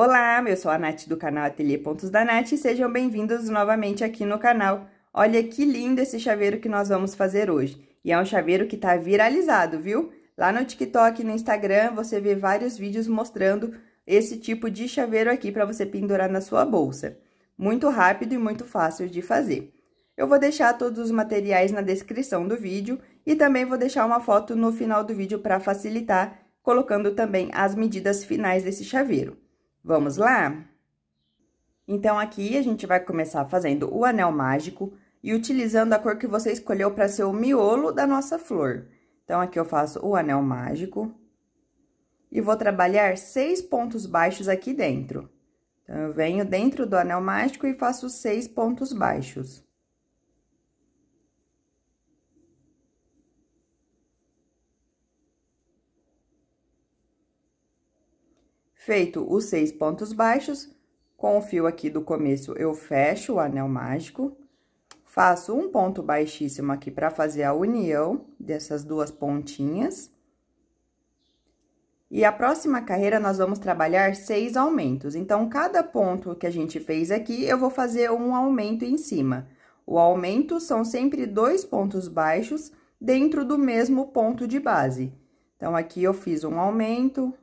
Olá, eu sou a Nath do canal Ateliê Pontos da Nath e sejam bem-vindos novamente aqui no canal. Olha que lindo esse chaveiro que nós vamos fazer hoje. E é um chaveiro que tá viralizado, viu? Lá no TikTok e no Instagram você vê vários vídeos mostrando esse tipo de chaveiro aqui para você pendurar na sua bolsa. Muito rápido e muito fácil de fazer. Eu vou deixar todos os materiais na descrição do vídeo e também vou deixar uma foto no final do vídeo para facilitar, colocando também as medidas finais desse chaveiro. Vamos lá? Então, aqui a gente vai começar fazendo o anel mágico e utilizando a cor que você escolheu para ser o miolo da nossa flor. Então, aqui eu faço o anel mágico e vou trabalhar seis pontos baixos aqui dentro. Então, eu venho dentro do anel mágico e faço seis pontos baixos. Feito os seis pontos baixos, com o fio aqui do começo eu fecho o anel mágico, faço um ponto baixíssimo aqui para fazer a união dessas duas pontinhas. E a próxima carreira nós vamos trabalhar seis aumentos. Então, cada ponto que a gente fez aqui, eu vou fazer um aumento em cima. O aumento são sempre dois pontos baixos dentro do mesmo ponto de base. Então, aqui eu fiz um aumento,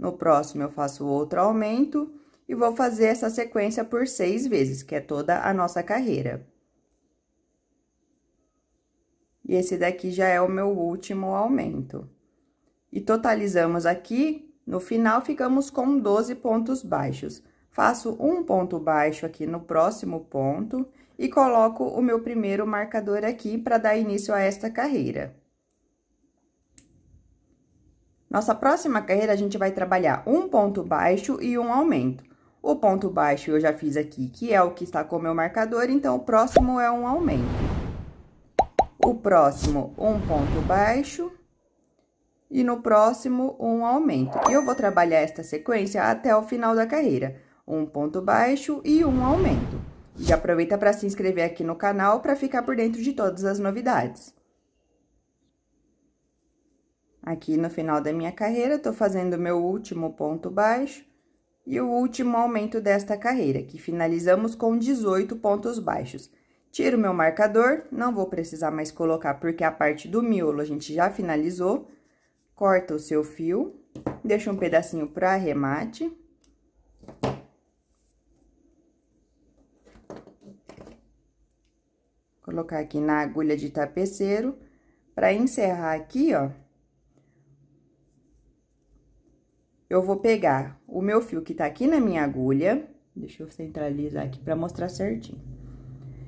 no próximo, eu faço outro aumento e vou fazer essa sequência por seis vezes, que é toda a nossa carreira. E esse daqui já é o meu último aumento. E totalizamos aqui, no final, ficamos com 12 pontos baixos. Faço um ponto baixo aqui no próximo ponto e coloco o meu primeiro marcador aqui para dar início a esta carreira. Nossa próxima carreira, a gente vai trabalhar um ponto baixo e um aumento. O ponto baixo eu já fiz aqui, que é o que está com o meu marcador, então o próximo é um aumento. O próximo, um ponto baixo. E no próximo, um aumento. E eu vou trabalhar esta sequência até o final da carreira. Um ponto baixo e um aumento. Já aproveita para se inscrever aqui no canal para ficar por dentro de todas as novidades. Aqui no final da minha carreira, tô fazendo meu último ponto baixo e o último aumento desta carreira, que finalizamos com 18 pontos baixos. Tiro meu marcador, não vou precisar mais colocar, porque a parte do miolo a gente já finalizou. Corta o seu fio, deixa um pedacinho para arremate. Colocar aqui na agulha de tapeceiro. Para encerrar aqui, ó, eu vou pegar o meu fio que tá aqui na minha agulha, deixa eu centralizar aqui pra mostrar certinho.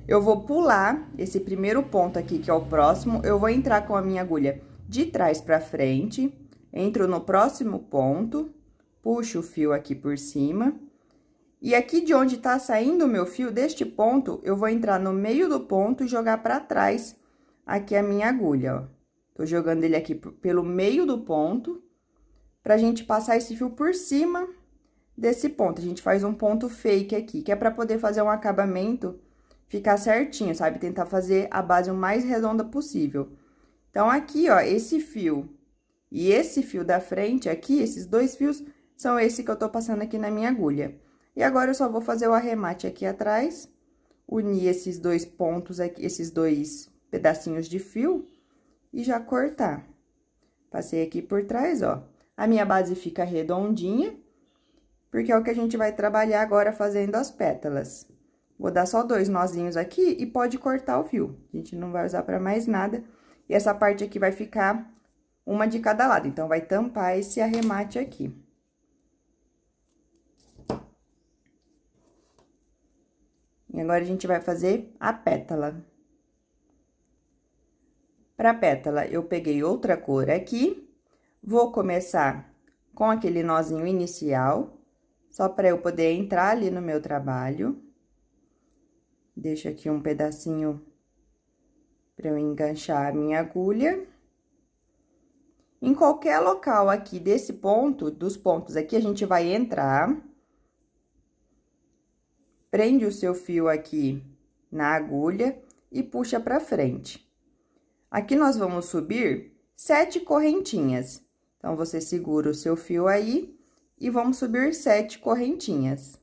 Eu vou pular esse primeiro ponto aqui, que é o próximo, eu vou entrar com a minha agulha de trás pra frente, entro no próximo ponto, puxo o fio aqui por cima... E aqui de onde tá saindo o meu fio, deste ponto, eu vou entrar no meio do ponto e jogar pra trás aqui a minha agulha, ó. Tô jogando ele aqui pelo meio do ponto pra gente passar esse fio por cima desse ponto. A gente faz um ponto fake aqui, que é pra poder fazer um acabamento ficar certinho, sabe? Tentar fazer a base o mais redonda possível. Então, aqui, ó, esse fio e esse fio da frente aqui, esses dois fios, são esse que eu tô passando aqui na minha agulha. E agora, eu só vou fazer o arremate aqui atrás, unir esses dois pontos aqui, esses dois pedacinhos de fio, e já cortar. Passei aqui por trás, ó. A minha base fica redondinha, porque é o que a gente vai trabalhar agora fazendo as pétalas. Vou dar só dois nozinhos aqui e pode cortar o fio. A gente não vai usar para mais nada. E essa parte aqui vai ficar uma de cada lado, então vai tampar esse arremate aqui. E agora a gente vai fazer a pétala. Para pétala, eu peguei outra cor aqui Vou começar com aquele nozinho inicial, só para eu poder entrar ali no meu trabalho. Deixo aqui um pedacinho para eu enganchar a minha agulha. Em qualquer local aqui desse ponto, dos pontos aqui, a gente vai entrar. Prende o seu fio aqui na agulha e puxa para frente. Aqui nós vamos subir sete correntinhas. Então, você segura o seu fio aí e vamos subir sete correntinhas.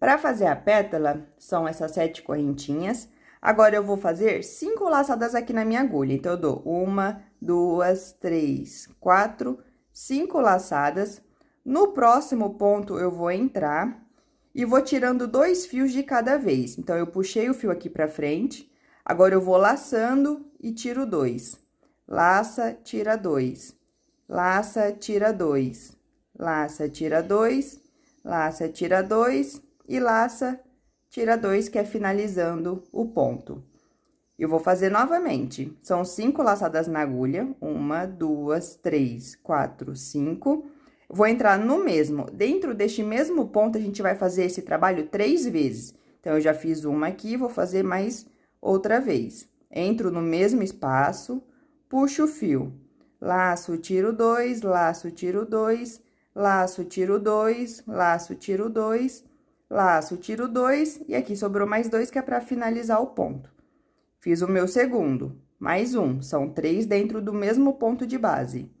Para fazer a pétala, são essas sete correntinhas. Agora, eu vou fazer cinco laçadas aqui na minha agulha. Então, eu dou uma, duas, três, quatro, cinco laçadas. No próximo ponto, eu vou entrar e vou tirando dois fios de cada vez. Então, eu puxei o fio aqui para frente, Agora, eu vou laçando e tiro dois. Laça, tira dois. Laça, tira dois. Laça, tira dois. Laça, tira dois. E laça, tira dois, que é finalizando o ponto. Eu vou fazer novamente. São cinco laçadas na agulha. Uma, duas, três, quatro, cinco. Vou entrar no mesmo. Dentro deste mesmo ponto, a gente vai fazer esse trabalho três vezes. Então, eu já fiz uma aqui, vou fazer mais Outra vez, entro no mesmo espaço, puxo o fio, laço, tiro dois, laço, tiro dois, laço, tiro dois, laço, tiro dois, laço, tiro dois, e aqui sobrou mais dois que é para finalizar o ponto. Fiz o meu segundo, mais um, são três dentro do mesmo ponto de base.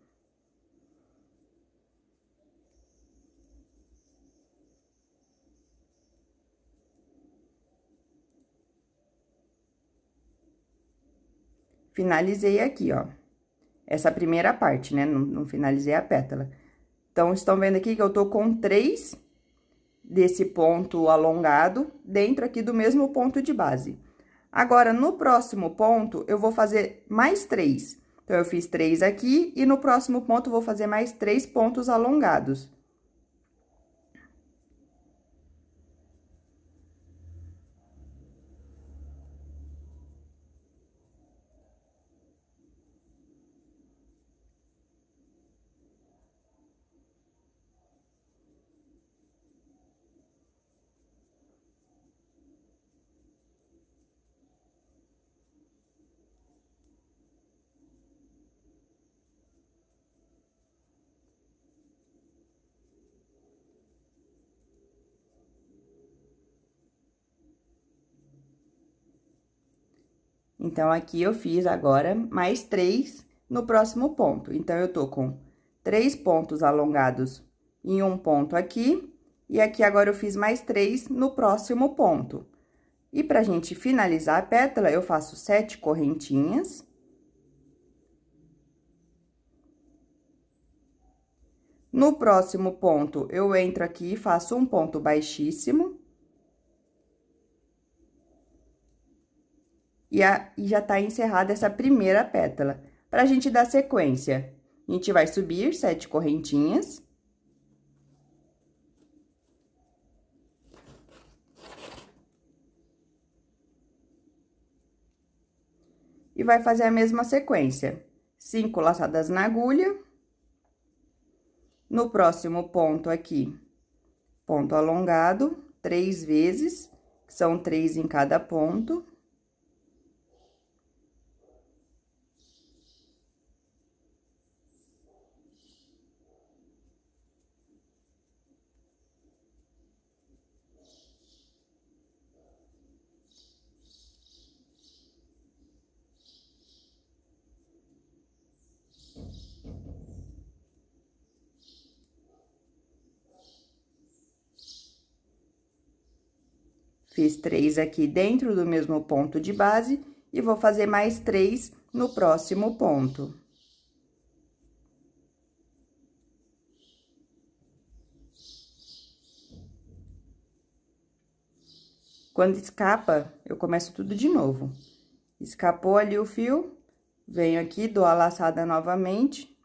finalizei aqui, ó. Essa primeira parte, né? Não, não finalizei a pétala. Então, estão vendo aqui que eu tô com três desse ponto alongado dentro aqui do mesmo ponto de base. Agora, no próximo ponto, eu vou fazer mais três. Então, eu fiz três aqui e no próximo ponto, vou fazer mais três pontos alongados. Então, aqui eu fiz agora mais três no próximo ponto. Então, eu tô com três pontos alongados em um ponto aqui, e aqui agora eu fiz mais três no próximo ponto. E pra gente finalizar a pétala, eu faço sete correntinhas. No próximo ponto, eu entro aqui e faço um ponto baixíssimo. e, a, e já tá encerrada essa primeira pétala. Para a gente dar sequência, a gente vai subir sete correntinhas. E vai fazer a mesma sequência. Cinco laçadas na agulha. No próximo ponto aqui, ponto alongado, três vezes, são três em cada ponto. Fiz três aqui dentro do mesmo ponto de base e vou fazer mais três no próximo ponto. Quando escapa, eu começo tudo de novo. Escapou ali o fio, venho aqui, dou a laçada novamente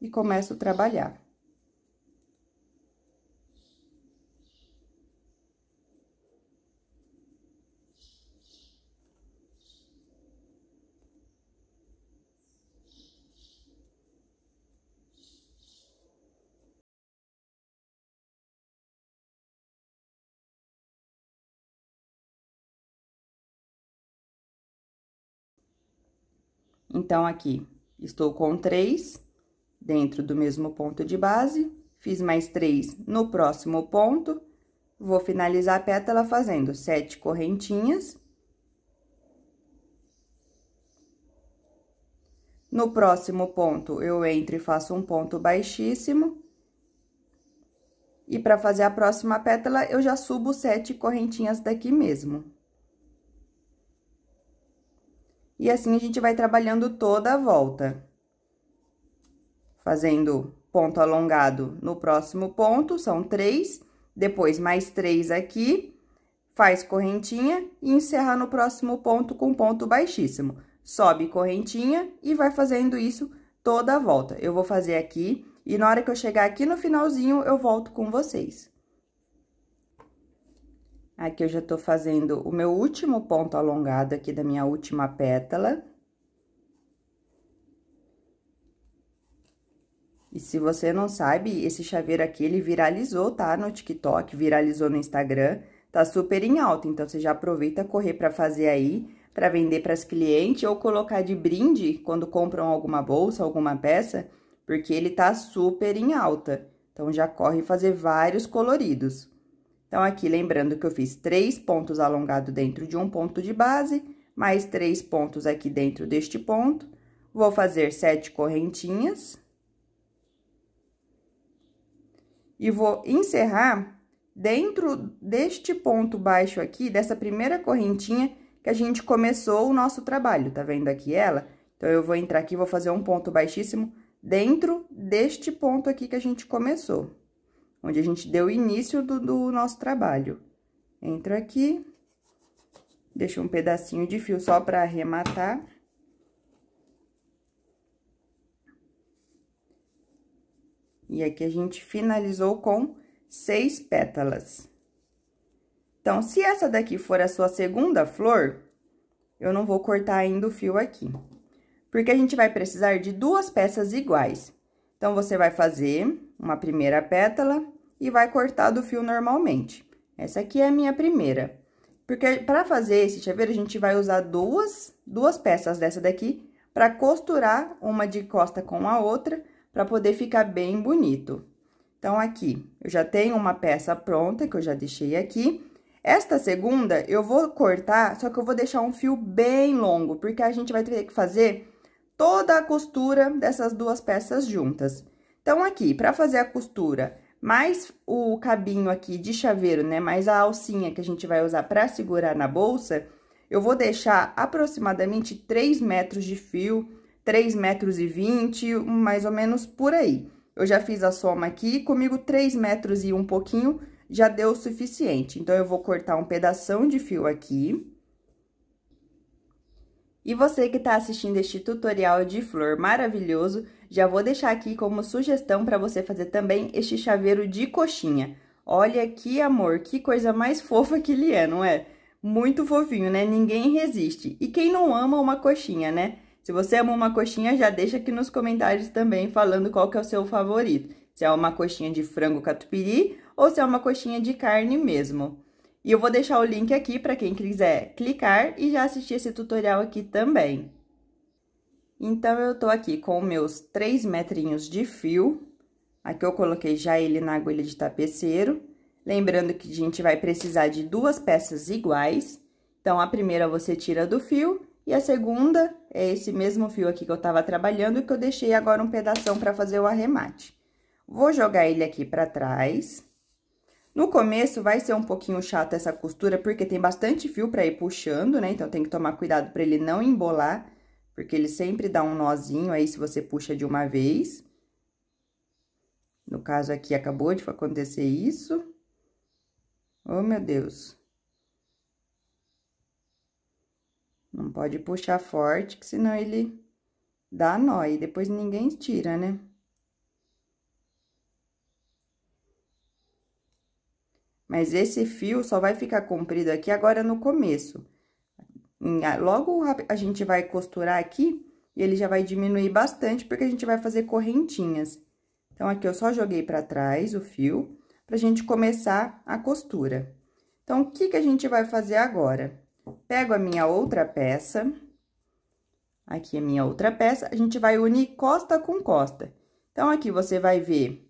e começo a trabalhar. Então, aqui, estou com três dentro do mesmo ponto de base, fiz mais três no próximo ponto, vou finalizar a pétala fazendo sete correntinhas. No próximo ponto, eu entro e faço um ponto baixíssimo. E para fazer a próxima pétala, eu já subo sete correntinhas daqui mesmo. E assim a gente vai trabalhando toda a volta. Fazendo ponto alongado no próximo ponto, são três, depois mais três aqui, faz correntinha e encerra no próximo ponto com ponto baixíssimo. Sobe correntinha e vai fazendo isso toda a volta. Eu vou fazer aqui e na hora que eu chegar aqui no finalzinho eu volto com vocês. Aqui eu já tô fazendo o meu último ponto alongado aqui da minha última pétala. E se você não sabe, esse chaveiro aqui, ele viralizou, tá? No TikTok, viralizou no Instagram, tá super em alta. Então, você já aproveita correr para fazer aí, para vender para as clientes ou colocar de brinde quando compram alguma bolsa, alguma peça, porque ele tá super em alta. Então, já corre fazer vários coloridos. Então, aqui, lembrando que eu fiz três pontos alongados dentro de um ponto de base, mais três pontos aqui dentro deste ponto. Vou fazer sete correntinhas. E vou encerrar dentro deste ponto baixo aqui, dessa primeira correntinha que a gente começou o nosso trabalho, tá vendo aqui ela? Então, eu vou entrar aqui, vou fazer um ponto baixíssimo dentro deste ponto aqui que a gente começou onde a gente deu o início do, do nosso trabalho. Entra aqui, deixa um pedacinho de fio só para arrematar. E aqui a gente finalizou com seis pétalas. Então, se essa daqui for a sua segunda flor, eu não vou cortar ainda o fio aqui. Porque a gente vai precisar de duas peças iguais. Então, você vai fazer uma primeira pétala e vai cortar do fio normalmente. Essa aqui é a minha primeira. Porque para fazer esse chaveiro, a gente vai usar duas, duas peças dessa daqui para costurar uma de costa com a outra, para poder ficar bem bonito. Então, aqui, eu já tenho uma peça pronta, que eu já deixei aqui. Esta segunda, eu vou cortar, só que eu vou deixar um fio bem longo, porque a gente vai ter que fazer toda a costura dessas duas peças juntas. Então, aqui, para fazer a costura mais o cabinho aqui de chaveiro, né, mais a alcinha que a gente vai usar para segurar na bolsa, eu vou deixar aproximadamente 3 metros de fio, 3 metros e 20, mais ou menos por aí. Eu já fiz a soma aqui, comigo 3 metros e um pouquinho já deu o suficiente. Então, eu vou cortar um pedaço de fio aqui. E você que está assistindo este tutorial de flor maravilhoso, já vou deixar aqui como sugestão para você fazer também este chaveiro de coxinha. Olha que amor, que coisa mais fofa que ele é, não é? Muito fofinho, né? Ninguém resiste. E quem não ama uma coxinha, né? Se você ama uma coxinha, já deixa aqui nos comentários também falando qual que é o seu favorito. Se é uma coxinha de frango catupiry ou se é uma coxinha de carne mesmo. E eu vou deixar o link aqui para quem quiser clicar e já assistir esse tutorial aqui também. Então, eu tô aqui com meus 3 metrinhos de fio. Aqui eu coloquei já ele na agulha de tapeceiro. Lembrando que a gente vai precisar de duas peças iguais. Então, a primeira você tira do fio e a segunda é esse mesmo fio aqui que eu tava trabalhando, que eu deixei agora um pedaço para fazer o arremate. Vou jogar ele aqui para trás. No começo vai ser um pouquinho chato essa costura, porque tem bastante fio para ir puxando, né? Então, tem que tomar cuidado para ele não embolar, porque ele sempre dá um nozinho aí se você puxa de uma vez. No caso aqui, acabou de acontecer isso. Oh, meu Deus. Não pode puxar forte, que senão ele dá nó e depois ninguém tira, né? Mas esse fio só vai ficar comprido aqui agora no começo. Logo, a gente vai costurar aqui e ele já vai diminuir bastante, porque a gente vai fazer correntinhas. Então, aqui eu só joguei para trás o fio, pra gente começar a costura. Então, o que que a gente vai fazer agora? Pego a minha outra peça, aqui é a minha outra peça, a gente vai unir costa com costa. Então, aqui você vai ver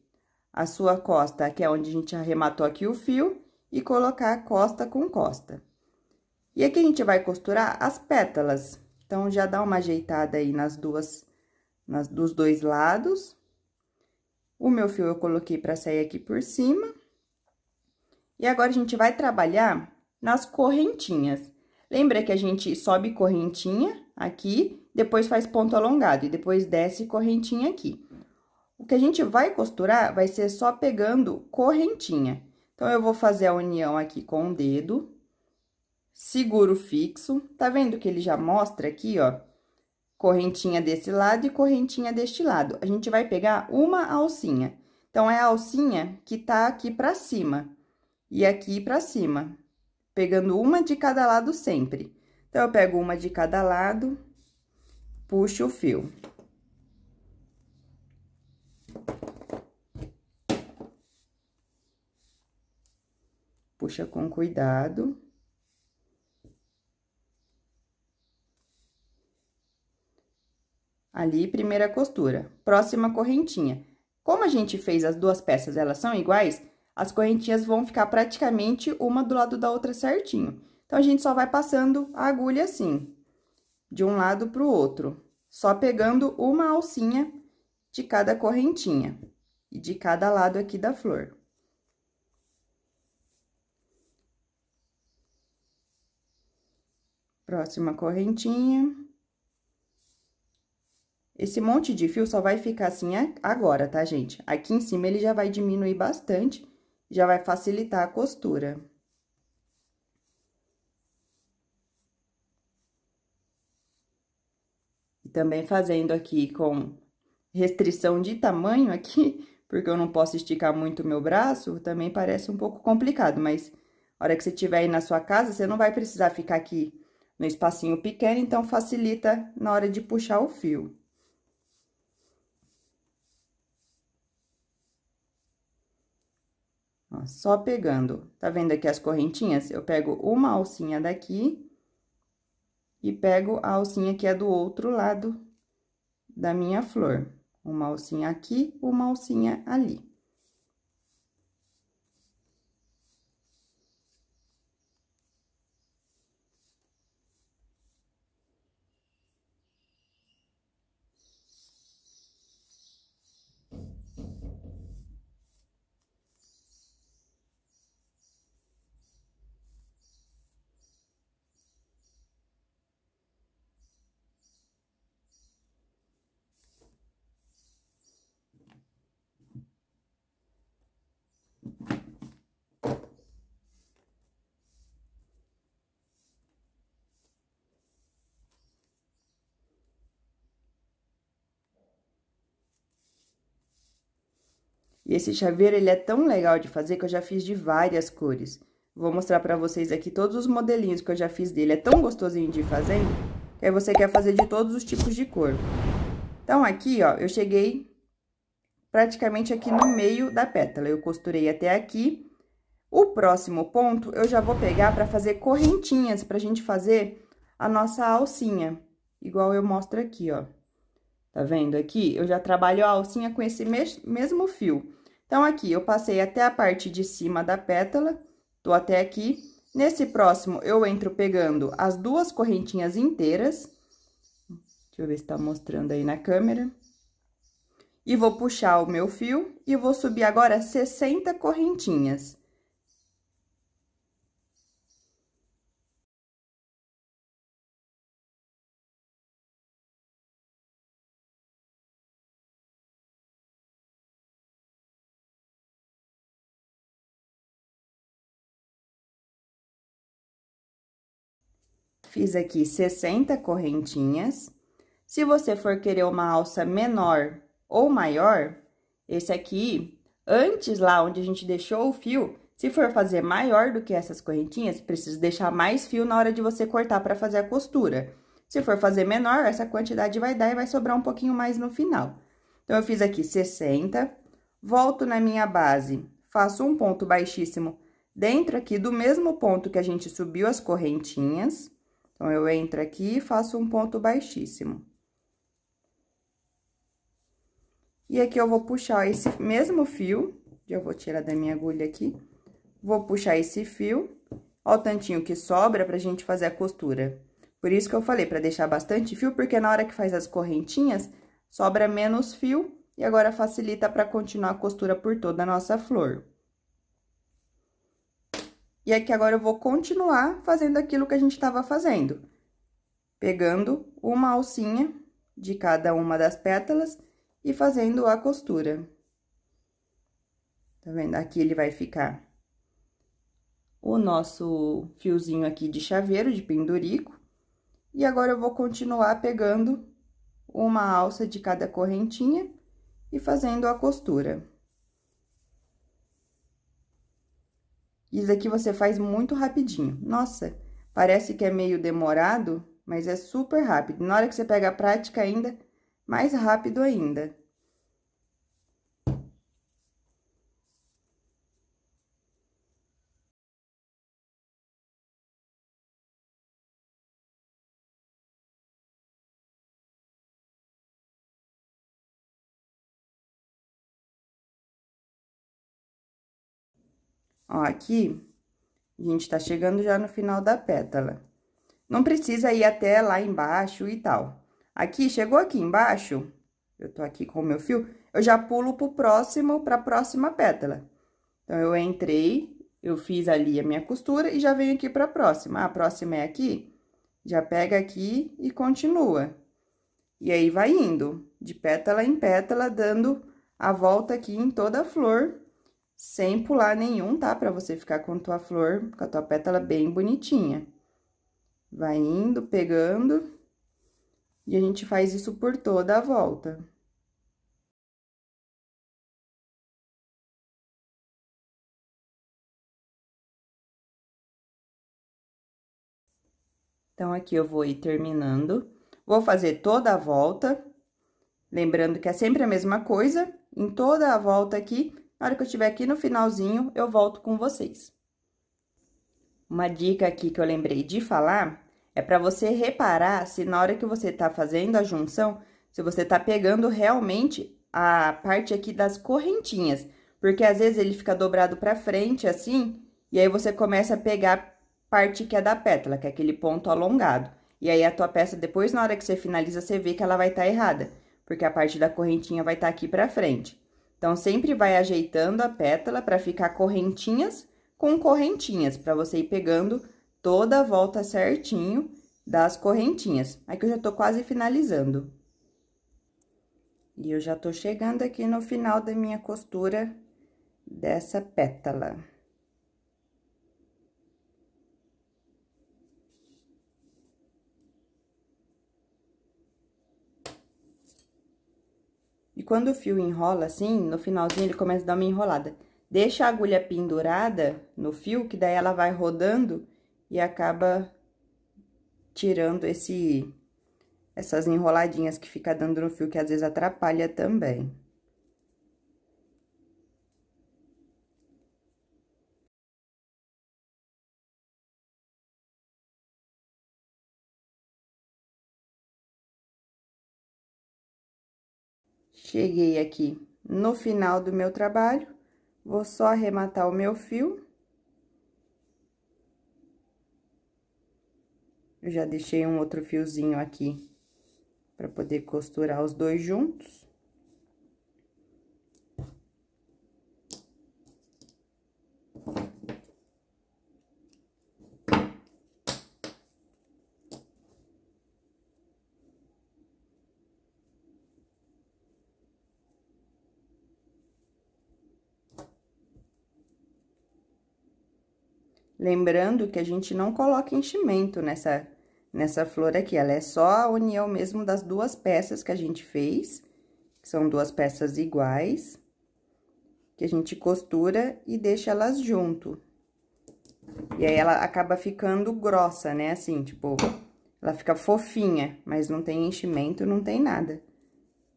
a sua costa, que é onde a gente arrematou aqui o fio, e colocar costa com costa. E aqui a gente vai costurar as pétalas. Então, já dá uma ajeitada aí nas duas, nas, dos dois lados. O meu fio eu coloquei para sair aqui por cima. E agora, a gente vai trabalhar nas correntinhas. Lembra que a gente sobe correntinha aqui, depois faz ponto alongado e depois desce correntinha aqui. O que a gente vai costurar vai ser só pegando correntinha. Então, eu vou fazer a união aqui com o dedo, seguro fixo. Tá vendo que ele já mostra aqui, ó? Correntinha desse lado e correntinha deste lado. A gente vai pegar uma alcinha. Então, é a alcinha que tá aqui pra cima e aqui pra cima, pegando uma de cada lado sempre. Então, eu pego uma de cada lado, puxo o fio. puxa com cuidado. Ali, primeira costura. Próxima correntinha. Como a gente fez as duas peças, elas são iguais, as correntinhas vão ficar praticamente uma do lado da outra certinho. Então, a gente só vai passando a agulha assim, de um lado para o outro. Só pegando uma alcinha de cada correntinha e de cada lado aqui da flor. próxima correntinha. Esse monte de fio só vai ficar assim agora, tá, gente? Aqui em cima ele já vai diminuir bastante, já vai facilitar a costura. E também fazendo aqui com restrição de tamanho aqui, porque eu não posso esticar muito o meu braço, também parece um pouco complicado, mas... A hora que você estiver aí na sua casa, você não vai precisar ficar aqui no espacinho pequeno, então facilita na hora de puxar o fio. Ó, só pegando. Tá vendo aqui as correntinhas? Eu pego uma alcinha daqui e pego a alcinha que é do outro lado da minha flor. Uma alcinha aqui, uma alcinha ali. E esse chaveiro ele é tão legal de fazer que eu já fiz de várias cores. Vou mostrar pra vocês aqui todos os modelinhos que eu já fiz dele. É tão gostosinho de fazer que aí você quer fazer de todos os tipos de cor. Então, aqui, ó, eu cheguei praticamente aqui no meio da pétala. Eu costurei até aqui. O próximo ponto eu já vou pegar pra fazer correntinhas, pra gente fazer a nossa alcinha. Igual eu mostro aqui, ó. Tá vendo aqui? Eu já trabalho a alcinha com esse mesmo fio. Então, aqui, eu passei até a parte de cima da pétala, tô até aqui. Nesse próximo, eu entro pegando as duas correntinhas inteiras. Deixa eu ver se tá mostrando aí na câmera. E vou puxar o meu fio e vou subir agora 60 correntinhas. fiz aqui 60 correntinhas. Se você for querer uma alça menor ou maior, esse aqui, antes lá onde a gente deixou o fio, se for fazer maior do que essas correntinhas, precisa deixar mais fio na hora de você cortar para fazer a costura. Se for fazer menor, essa quantidade vai dar e vai sobrar um pouquinho mais no final. Então, eu fiz aqui 60, volto na minha base, faço um ponto baixíssimo dentro aqui do mesmo ponto que a gente subiu as correntinhas. Então, eu entro aqui e faço um ponto baixíssimo. E aqui eu vou puxar esse mesmo fio, eu vou tirar da minha agulha aqui, vou puxar esse fio, o tantinho que sobra pra gente fazer a costura. Por isso que eu falei pra deixar bastante fio, porque na hora que faz as correntinhas, sobra menos fio, e agora facilita pra continuar a costura por toda a nossa flor. E aqui é agora eu vou continuar fazendo aquilo que a gente estava fazendo. Pegando uma alcinha de cada uma das pétalas e fazendo a costura. Tá vendo? Aqui ele vai ficar o nosso fiozinho aqui de chaveiro, de pendurico. E agora eu vou continuar pegando uma alça de cada correntinha e fazendo a costura. Isso aqui você faz muito rapidinho. Nossa, parece que é meio demorado, mas é super rápido. Na hora que você pega a prática ainda, mais rápido ainda. Ó, aqui, a gente tá chegando já no final da pétala. Não precisa ir até lá embaixo e tal. Aqui, chegou aqui embaixo, eu tô aqui com o meu fio, eu já pulo pro próximo, pra próxima pétala. Então, eu entrei, eu fiz ali a minha costura e já venho aqui pra próxima. a próxima é aqui, já pega aqui e continua. E aí, vai indo, de pétala em pétala, dando a volta aqui em toda a flor, sem pular nenhum, tá? Pra você ficar com a tua flor, com a tua pétala bem bonitinha. Vai indo, pegando, e a gente faz isso por toda a volta. Então, aqui eu vou ir terminando. Vou fazer toda a volta, lembrando que é sempre a mesma coisa. Em toda a volta aqui, na hora que eu estiver aqui no finalzinho, eu volto com vocês. Uma dica aqui que eu lembrei de falar é para você reparar se na hora que você tá fazendo a junção, se você tá pegando realmente a parte aqui das correntinhas, porque às vezes ele fica dobrado para frente assim, e aí você começa a pegar a parte que é da pétala, que é aquele ponto alongado. E aí a tua peça depois na hora que você finaliza, você vê que ela vai estar tá errada, porque a parte da correntinha vai estar tá aqui para frente. Então, sempre vai ajeitando a pétala para ficar correntinhas com correntinhas, para você ir pegando toda a volta certinho das correntinhas. Aqui eu já tô quase finalizando. E eu já tô chegando aqui no final da minha costura dessa pétala. quando o fio enrola assim, no finalzinho ele começa a dar uma enrolada. Deixa a agulha pendurada no fio, que daí ela vai rodando e acaba tirando esse essas enroladinhas que fica dando no fio, que às vezes atrapalha também. Cheguei aqui no final do meu trabalho, vou só arrematar o meu fio. Eu já deixei um outro fiozinho aqui para poder costurar os dois juntos. Lembrando que a gente não coloca enchimento nessa, nessa flor aqui, ela é só a união mesmo das duas peças que a gente fez, que são duas peças iguais, que a gente costura e deixa elas junto. E aí, ela acaba ficando grossa, né, assim, tipo, ela fica fofinha, mas não tem enchimento, não tem nada.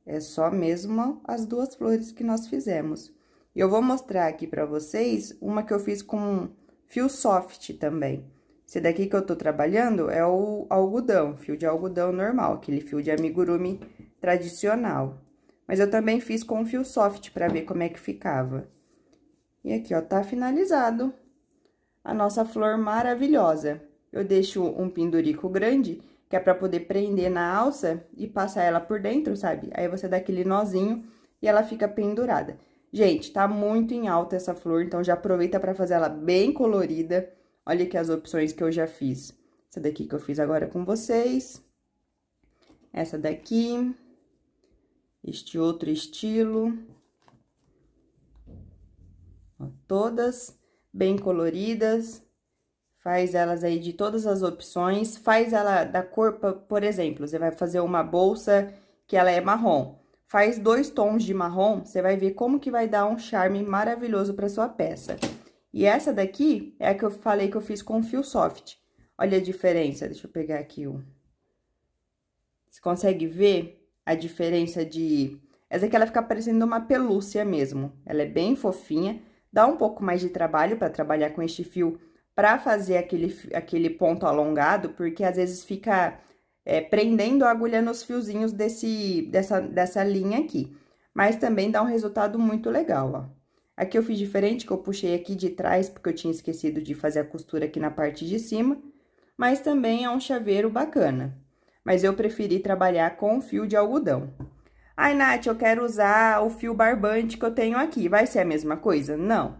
É só mesmo as duas flores que nós fizemos. E eu vou mostrar aqui pra vocês uma que eu fiz com fio soft também. Esse daqui que eu tô trabalhando é o algodão, fio de algodão normal, aquele fio de amigurumi tradicional. Mas eu também fiz com fio soft para ver como é que ficava. E aqui, ó, tá finalizado a nossa flor maravilhosa. Eu deixo um pendurico grande, que é para poder prender na alça e passar ela por dentro, sabe? Aí você dá aquele nozinho e ela fica pendurada. Gente, tá muito em alta essa flor, então já aproveita para fazer ela bem colorida. Olha aqui as opções que eu já fiz. Essa daqui que eu fiz agora com vocês. Essa daqui. Este outro estilo. Ó, todas bem coloridas. Faz elas aí de todas as opções. Faz ela da cor, por exemplo, você vai fazer uma bolsa que ela é marrom faz dois tons de marrom, você vai ver como que vai dar um charme maravilhoso para sua peça. E essa daqui é a que eu falei que eu fiz com fio soft. Olha a diferença, deixa eu pegar aqui um. Você consegue ver a diferença de... Essa aqui ela fica parecendo uma pelúcia mesmo, ela é bem fofinha, dá um pouco mais de trabalho para trabalhar com este fio para fazer aquele, aquele ponto alongado, porque às vezes fica é, prendendo a agulha nos fiozinhos desse, dessa, dessa linha aqui. Mas também dá um resultado muito legal, ó. Aqui eu fiz diferente, que eu puxei aqui de trás, porque eu tinha esquecido de fazer a costura aqui na parte de cima. Mas também é um chaveiro bacana. Mas eu preferi trabalhar com fio de algodão. Ai, Nath, eu quero usar o fio barbante que eu tenho aqui. Vai ser a mesma coisa? Não.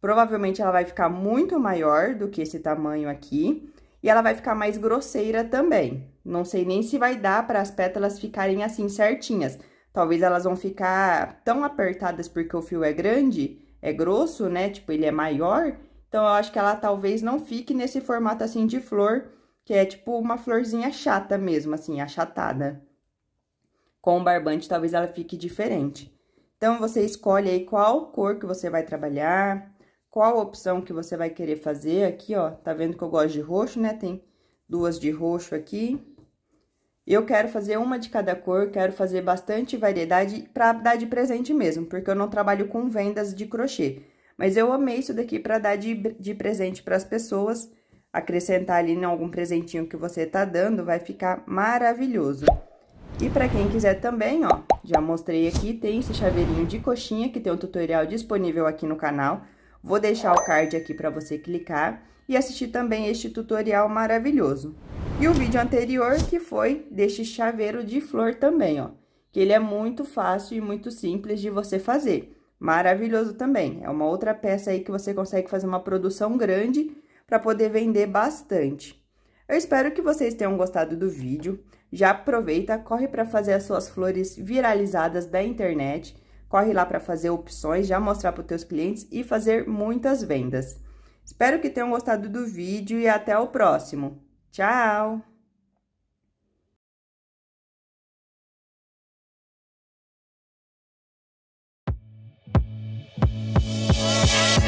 Provavelmente ela vai ficar muito maior do que esse tamanho aqui e ela vai ficar mais grosseira também. Não sei nem se vai dar para as pétalas ficarem assim certinhas. Talvez elas vão ficar tão apertadas porque o fio é grande, é grosso, né? Tipo, ele é maior. Então, eu acho que ela talvez não fique nesse formato assim de flor, que é tipo uma florzinha chata mesmo, assim, achatada. Com o barbante, talvez ela fique diferente. Então, você escolhe aí qual cor que você vai trabalhar, qual opção que você vai querer fazer aqui, ó. Tá vendo que eu gosto de roxo, né? Tem duas de roxo aqui. Eu quero fazer uma de cada cor, quero fazer bastante variedade para dar de presente mesmo, porque eu não trabalho com vendas de crochê. Mas eu amei isso daqui para dar de, de presente para as pessoas, acrescentar ali em algum presentinho que você tá dando, vai ficar maravilhoso. E para quem quiser também, ó, já mostrei aqui, tem esse chaveirinho de coxinha que tem um tutorial disponível aqui no canal. Vou deixar o card aqui para você clicar e assistir também este tutorial maravilhoso. E o vídeo anterior que foi deste chaveiro de flor também, ó. Que ele é muito fácil e muito simples de você fazer. Maravilhoso também. É uma outra peça aí que você consegue fazer uma produção grande para poder vender bastante. Eu espero que vocês tenham gostado do vídeo. Já aproveita, corre para fazer as suas flores viralizadas da internet Corre lá para fazer opções, já mostrar para os teus clientes e fazer muitas vendas. Espero que tenham gostado do vídeo e até o próximo. Tchau! We'll